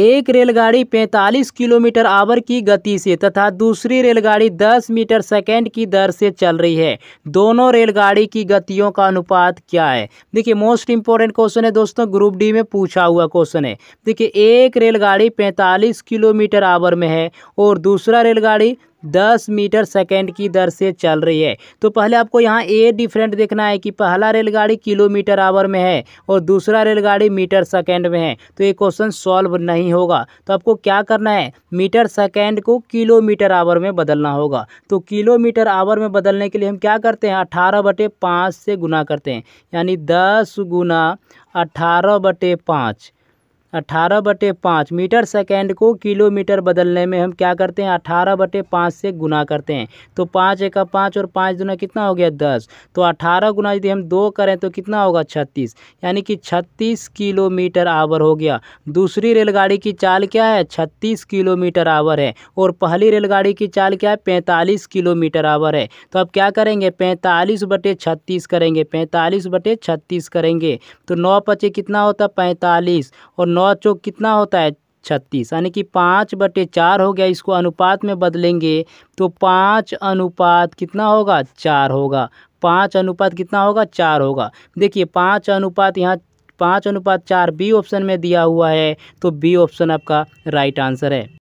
एक रेलगाड़ी 45 kilometre our की गति से तथा दूसरी रेलगाड़ी 10 मीटर सेकेंड की दर से चल रही है दोनों रेलगाड़ी की गतियों का अनुपात क्या है देखिए मोस्ट इंपॉर्टेंट क्वेश्चन है दोस्तों ग्रुप डी में पूछा हुआ क्वेश्चन है देखिए एक रेलगाड़ी 45 किलोमीटर आवर में है और दूसरा रेलगाड़ी दस मीटर सेकेंड की दर से चल रही है तो पहले आपको यहाँ ए डिफरेंट देखना है कि पहला रेलगाड़ी किलोमीटर आवर में है और दूसरा रेलगाड़ी मीटर सेकेंड में है तो ये क्वेश्चन सॉल्व नहीं होगा तो आपको क्या करना है मीटर सेकेंड को किलोमीटर आवर में बदलना होगा तो किलोमीटर आवर में बदलने के लिए हम क्या करते हैं अठारह बटे पाँच से गुना करते हैं यानी दस गुना अठारह बटे पाँच अट्ठारह बटे पाँच मीटर सेकेंड को किलोमीटर बदलने में हम क्या करते हैं अठारह बटे पाँच से गुना करते हैं तो पाँच एका पाँच और पाँच दुना कितना हो गया दस तो अट्ठारह गुना यदि हम दो करें तो कितना होगा छत्तीस यानी कि छत्तीस किलोमीटर आवर हो गया दूसरी रेलगाड़ी की चाल क्या है छत्तीस किलोमीटर आवर है और पहली रेलगाड़ी की चाल क्या है पैंतालीस किलोमीटर आवर है तो अब क्या करेंगे पैंतालीस बटे छत्तीस करेंगे पैंतालीस बटे छत्तीस करेंगे तो नौ पचे कितना होता पैंतालीस और नौ नौ चौक कितना होता है छत्तीस यानी कि पाँच बटे चार हो गया इसको अनुपात में बदलेंगे तो पाँच अनुपात कितना होगा चार होगा पाँच अनुपात कितना होगा चार होगा देखिए पाँच अनुपात यहाँ पाँच अनुपात चार बी ऑप्शन में दिया हुआ है तो बी ऑप्शन आपका राइट आंसर है